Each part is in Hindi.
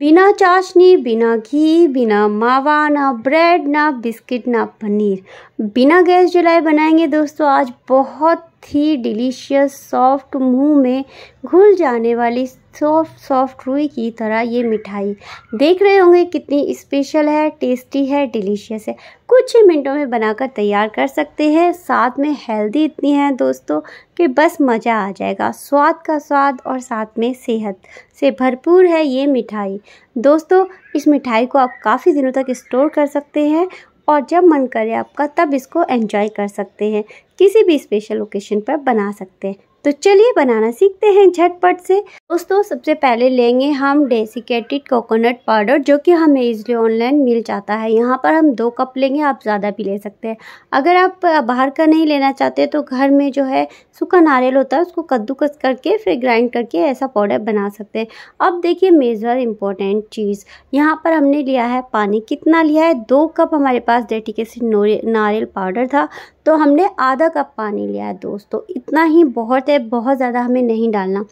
बिना चाशनी बिना घी बिना मावा ना ब्रेड ना बिस्किट ना पनीर बिना गैस जलाए बनाएंगे दोस्तों आज बहुत ही डिलीशियस सॉफ्ट मुंह में घुल जाने वाली सॉफ्ट सॉफ्ट रुई की तरह ये मिठाई देख रहे होंगे कितनी स्पेशल है टेस्टी है डिलीशियस है कुछ ही मिनटों में बनाकर तैयार कर सकते हैं साथ में हेल्दी इतनी है दोस्तों कि बस मज़ा आ जाएगा स्वाद का स्वाद और साथ में सेहत से भरपूर है ये मिठाई दोस्तों इस मिठाई को आप काफ़ी दिनों तक स्टोर कर सकते हैं और जब मन करे आपका तब इसको एंजॉय कर सकते हैं किसी भी स्पेशल ओकेशन पर बना सकते हैं तो चलिए बनाना सीखते हैं झटपट से दोस्तों सबसे पहले लेंगे हम डेसिकेटेड कोकोनट पाउडर जो कि हमें इजली ऑनलाइन मिल जाता है यहाँ पर हम दो कप लेंगे आप ज़्यादा भी ले सकते हैं अगर आप बाहर का नहीं लेना चाहते तो घर में जो है सूखा नारियल होता है उसको कद्दूकस करके फिर ग्राइंड करके ऐसा पाउडर बना सकते हैं अब देखिए मेज़र इम्पोर्टेंट चीज़ यहाँ पर हमने लिया है पानी कितना लिया है दो कप हमारे पास डेटिकेसिड नारियल पाउडर था तो हमने आधा कप पानी लिया है दोस्तों इतना ही बहुत है बहुत ज़्यादा हमें नहीं डालना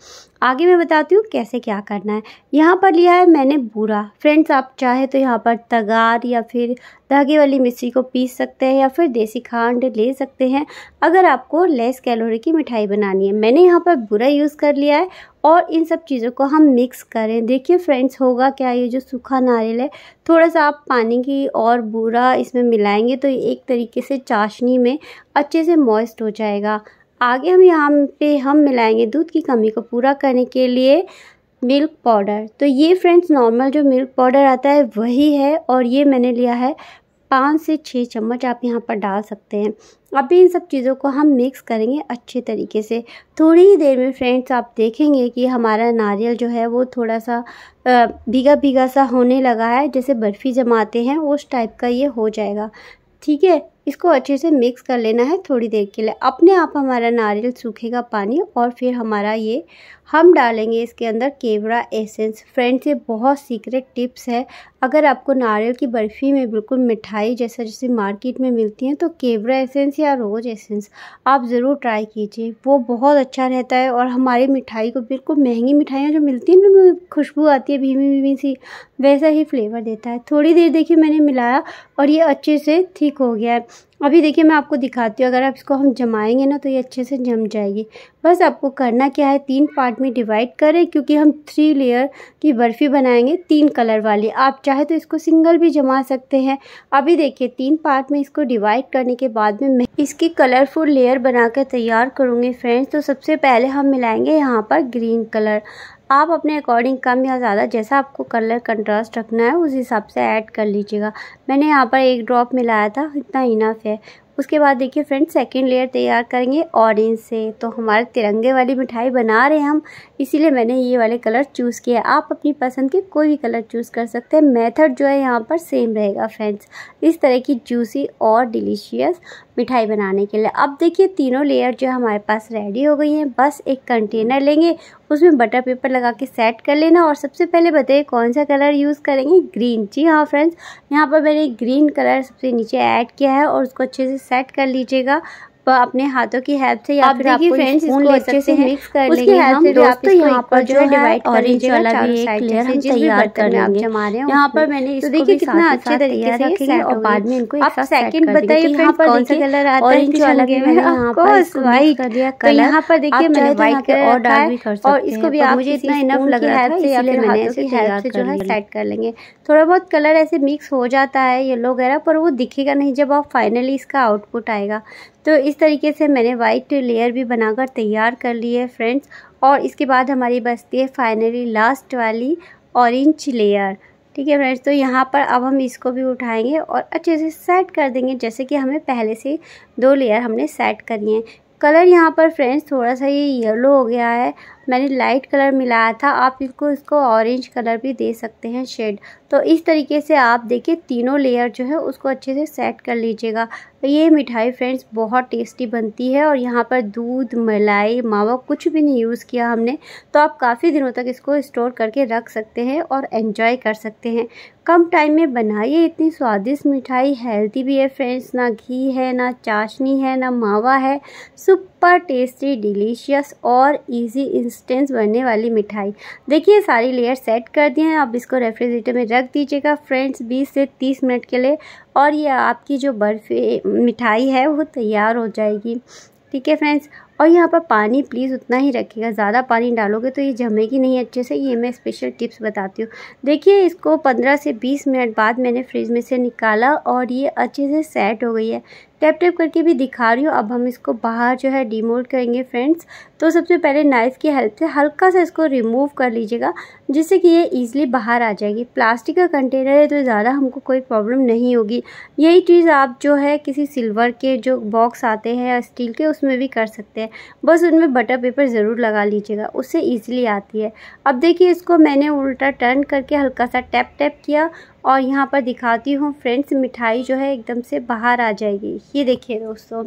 आगे मैं बताती हूँ कैसे क्या करना है यहाँ पर लिया है मैंने बूरा फ्रेंड्स आप चाहे तो यहाँ पर तगार या फिर धागे वाली मिश्री को पीस सकते हैं या फिर देसी खांड ले सकते हैं अगर आपको लेस कैलोरी की मिठाई बनानी है मैंने यहाँ पर बुरा यूज़ कर लिया है और इन सब चीज़ों को हम मिक्स करें देखिए फ्रेंड्स होगा क्या ये जो सूखा नारियल है थोड़ा सा आप पानी की और बूरा इसमें मिलाएंगे तो एक तरीके से चाशनी में अच्छे से मॉइस्ट हो जाएगा आगे हम यहाँ पे हम मिलाएंगे दूध की कमी को पूरा करने के लिए मिल्क पाउडर तो ये फ्रेंड्स नॉर्मल जो मिल्क पाउडर आता है वही है और ये मैंने लिया है पाँच से छः चम्मच आप यहाँ पर डाल सकते हैं अभी इन सब चीज़ों को हम मिक्स करेंगे अच्छे तरीके से थोड़ी ही देर में फ्रेंड्स आप देखेंगे कि हमारा नारियल जो है वो थोड़ा सा भीगा भीगा सा होने लगा है जैसे बर्फ़ी जमाते हैं उस टाइप का ये हो जाएगा ठीक है इसको अच्छे से मिक्स कर लेना है थोड़ी देर के लिए अपने आप हमारा नारियल सूखेगा पानी और फिर हमारा ये हम डालेंगे इसके अंदर केवड़ा एसेंस फ्रेंड्स ये बहुत सीक्रेट टिप्स है अगर आपको नारियल की बर्फ़ी में बिल्कुल मिठाई जैसा जैसे मार्केट में मिलती हैं तो केवड़ा एसेंस या रोज़ एसेंस आप ज़रूर ट्राई कीजिए वो बहुत अच्छा रहता है और हमारी मिठाई को बिल्कुल महंगी मिठाइयाँ जो मिलती हैं उनमें खुशबू आती है भीमी भीमी सी वैसा ही फ्लेवर देता है थोड़ी देर देखिए मैंने मिलाया और ये अच्छे से ठीक हो गया है अभी देखिए मैं आपको दिखाती हूँ अगर आप इसको हम जमाएंगे ना तो ये अच्छे से जम जाएगी बस आपको करना क्या है तीन पार्ट में डिवाइड करें क्योंकि हम थ्री लेयर की बर्फ़ी बनाएंगे तीन कलर वाली आप चाहे तो इसको सिंगल भी जमा सकते हैं अभी देखिए तीन पार्ट में इसको डिवाइड करने के बाद में मैं इसकी कलरफुल लेयर बना तैयार करूँगी फ्रेंड्स तो सबसे पहले हम मिलाएंगे यहाँ पर ग्रीन कलर आप अपने अकॉर्डिंग कम या ज़्यादा जैसा आपको कलर कंट्रास्ट रखना है उस हिसाब से ऐड कर लीजिएगा मैंने यहाँ पर एक ड्रॉप मिलाया था इतना इनफ है उसके बाद देखिए फ्रेंड्स सेकंड लेयर तैयार करेंगे ऑरेंज से तो हमारे तिरंगे वाली मिठाई बना रहे हैं हम इसीलिए मैंने ये वाले कलर चूज़ किया आप अपनी पसंद के कोई भी कलर चूज़ कर सकते हैं मेथड जो है यहाँ पर सेम रहेगा फ्रेंड्स इस तरह की जूसी और डिलीशियस मिठाई बनाने के लिए अब देखिए तीनों लेयर जो हमारे पास रेडी हो गई हैं बस एक कंटेनर लेंगे उसमें बटर पेपर लगा के सेट कर लेना और सबसे पहले बताइए कौन सा कलर यूज़ करेंगे ग्रीन जी हाँ फ्रेंड्स यहाँ पर मैंने ग्रीन कलर सबसे नीचे ऐड किया है और उसको अच्छे से सेट कर लीजिएगा अपने हाथों की हेल्प से या फिर आपको फ्रेंड्स इसको अच्छे से मिक्स कर लेंगे हम दोस्तों यहाँ पर जो है डिवाइड ऑरेंज वाला भी एक लेयर हम तैयार कर लेंगे यहाँ पर मैंने तो इसको देखिए कितना अच्छे तरीके से रखेंगे और बाद में इनको आप सेकंड बताइए तो यहाँ पर कौन सा कलर आता है ऑरेंज अलग है मैंने यहाँ पर वाइट कर दिया कलर तो यहाँ पर देखिए मैंने वाइट कलर और डार्क भी कर सकते हैं और इसको भी आप मुझे इतना इनफ लग रहा है या फिर मैंने इसे हेल्प से जो है सेट कर लेंगे थोड़ा बहुत कलर ऐसे मिक्स हो जाता है येलो वगैरह पर वो दिखेगा नहीं जब आप फाइनली इसका आउटपुट आएगा तो इस तरीके से मैंने वाइट लेयर भी बनाकर तैयार कर ली है फ्रेंड्स और इसके बाद हमारी बचती है फाइनली लास्ट वाली ऑरेंज लेयर ठीक है फ्रेंड्स तो यहाँ पर अब हम इसको भी उठाएंगे और अच्छे से सेट कर देंगे जैसे कि हमें पहले से दो लेयर हमने सेट करी हैं कलर यहाँ पर फ्रेंड्स थोड़ा सा ये येलो हो गया है मैंने लाइट कलर मिलाया था आप इसको इसको ऑरेंज कलर भी दे सकते हैं शेड तो इस तरीके से आप देखिए तीनों लेयर जो है उसको अच्छे से सेट कर लीजिएगा ये मिठाई फ्रेंड्स बहुत टेस्टी बनती है और यहाँ पर दूध मलाई मावा कुछ भी नहीं यूज़ किया हमने तो आप काफ़ी दिनों तक इसको स्टोर करके रख सकते हैं और एंजॉय कर सकते हैं कम टाइम में बनाइए इतनी स्वादिष्ट मिठाई हेल्दी भी है फ्रेंड्स ना घी है ना चाशनी है ना मावा है सुप सुपर टेस्टी डिलीशियस और इजी इंस्टेंस बनने वाली मिठाई देखिए सारी लेयर सेट कर दिए हैं आप इसको रेफ्रिजरेटर में रख दीजिएगा फ्रेंड्स 20 से 30 मिनट के लिए और ये आपकी जो बर्फी मिठाई है वो तैयार हो जाएगी ठीक है फ्रेंड्स और यहाँ पर पानी प्लीज़ उतना ही रखिएगा ज़्यादा पानी डालोगे तो ये जमेगी नहीं अच्छे से ये मैं स्पेशल टिप्स बताती हूँ देखिए इसको 15 से 20 मिनट बाद मैंने फ्रिज में से निकाला और ये अच्छे से सेट हो गई है टैप टैप करके भी दिखा रही हूँ अब हम इसको बाहर जो है डीमोल्ड करेंगे फ्रेंड्स तो सबसे पहले नाइफ़ की हेल्प से हल्का सा इसको रिमूव कर लीजिएगा जिससे कि ये ईज़िली बाहर आ जाएगी प्लास्टिक का कंटेनर है तो ज़्यादा हमको कोई प्रॉब्लम नहीं होगी यही चीज़ आप जो है किसी सिल्वर के जो बॉक्स आते हैं या स्टील के उसमें भी कर सकते हैं बस उनमें बटर पेपर ज़रूर लगा लीजिएगा उससे ईजिली आती है अब देखिए इसको मैंने उल्टा टर्न करके हल्का सा टैप टैप किया और यहाँ पर दिखाती हूँ फ्रेंड्स मिठाई जो है एकदम से बाहर आ जाएगी ये देखिए दोस्तों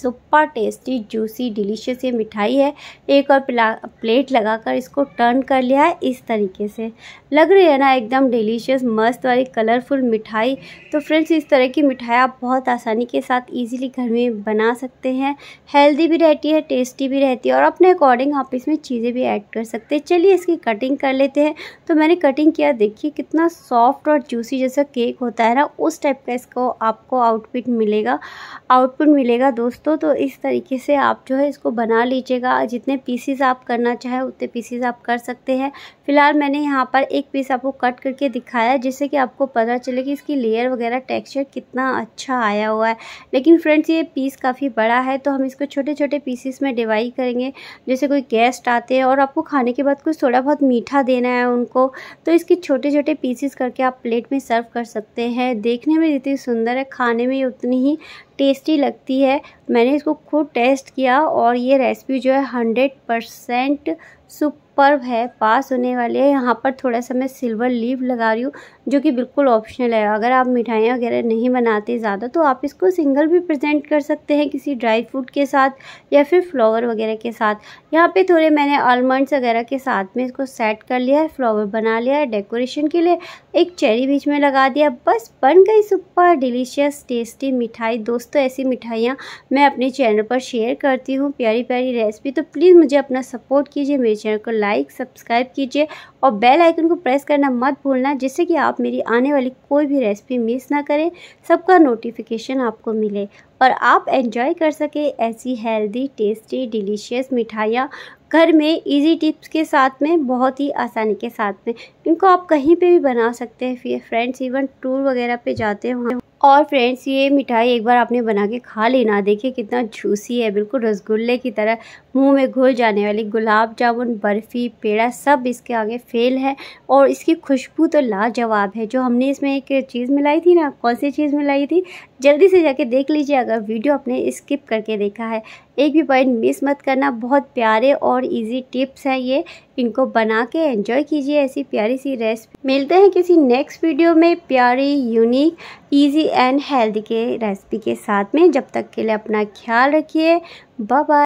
सुपर टेस्टी जूसी डिलीशियस ये मिठाई है एक और प्ला प्लेट लगाकर इसको टर्न कर लिया है इस तरीके से लग रही है ना एकदम डिलीशियस मस्त वाली कलरफुल मिठाई तो फ्रेंड्स इस तरह की मिठाई आप बहुत आसानी के साथ इजीली घर में बना सकते हैं हेल्दी भी रहती है टेस्टी भी रहती है और अपने अकॉर्डिंग आप इसमें चीज़ें भी ऐड कर सकते हैं चलिए इसकी कटिंग कर लेते हैं तो मैंने कटिंग किया देखिए कितना सॉफ्ट और जूसी जैसा केक होता है ना उस टाइप का इसको आपको आउटफिट मिलेगा आउटपुट मिलेगा दोस्तों दोस्तों तो इस तरीके से आप जो है इसको बना लीजिएगा जितने पीसीज आप करना चाहे उतने पीसीज आप कर सकते हैं फ़िलहाल मैंने यहाँ पर एक पीस आपको कट करके दिखाया जिससे कि आपको पता चले कि इसकी लेयर वगैरह टेक्स्चर कितना अच्छा आया हुआ है लेकिन फ्रेंड्स ये पीस काफ़ी बड़ा है तो हम इसको छोटे छोटे पीसीस में डिवाइड करेंगे जैसे कोई गेस्ट आते हैं और आपको खाने के बाद कुछ थोड़ा बहुत मीठा देना है उनको तो इसके छोटे छोटे पीसीस करके आप प्लेट में सर्व कर सकते हैं देखने में जितनी सुंदर है खाने में उतनी ही टेस्टी लगती है मैंने इसको खुद टेस्ट किया और ये रेसिपी जो है हंड्रेड परसेंट सुपर है पास होने वाली है यहाँ पर थोड़ा सा मैं सिल्वर लीव लगा रही हूँ जो कि बिल्कुल ऑप्शनल है अगर आप मिठाइयाँ वगैरह नहीं बनाते ज़्यादा तो आप इसको सिंगल भी प्रेजेंट कर सकते हैं किसी ड्राई फ्रूट के साथ या फिर फ्लावर वगैरह के साथ यहाँ पे थोड़े मैंने आलमंड्स वगैरह के साथ में इसको सेट कर लिया है फ्लावर बना लिया है डेकोरेशन के लिए एक चेरी बीच में लगा दिया बस बन गई सुपर डिलीशियस टेस्टी मिठाई दोस्तों ऐसी मिठाइयाँ मैं अपने चैनल पर शेयर करती हूँ प्यारी प्यारी रेसिपी तो प्लीज़ मुझे अपना सपोर्ट कीजिए मेरे चैनल को लाइक सब्सक्राइब कीजिए और बेल आइकन को प्रेस करना मत भूलना जिससे कि आप मेरी आने वाली कोई भी रेसिपी मिस ना करें सबका नोटिफिकेशन आपको मिले और आप एंजॉय कर सके ऐसी हेल्दी टेस्टी डिलीशियस मिठाइयाँ घर में इजी टिप्स के साथ में बहुत ही आसानी के साथ में इनको आप कहीं पे भी बना सकते हैं फिर फ्रेंड्स इवन टूर वगैरह पे जाते हो और फ्रेंड्स ये मिठाई एक बार आपने बना के खा लेना देखिए कितना जूसी है बिल्कुल रसगुल्ले की तरह मुंह में घुल जाने वाली गुलाब जामुन बर्फ़ी पेड़ा सब इसके आगे फेल है और इसकी खुशबू तो लाजवाब है जो हमने इसमें एक चीज़ मिलाई थी ना कौन सी चीज़ मिलाई थी जल्दी से जाके देख लीजिए अगर वीडियो आपने स्किप करके देखा है एक भी पॉइंट मिस मत करना बहुत प्यारे और इजी टिप्स हैं ये इनको बना के एंजॉय कीजिए ऐसी प्यारी सी रेसिपी मिलते हैं किसी नेक्स्ट वीडियो में प्यारी यूनिक इजी एंड हेल्दी के रेसिपी के साथ में जब तक के लिए अपना ख्याल रखिए बाय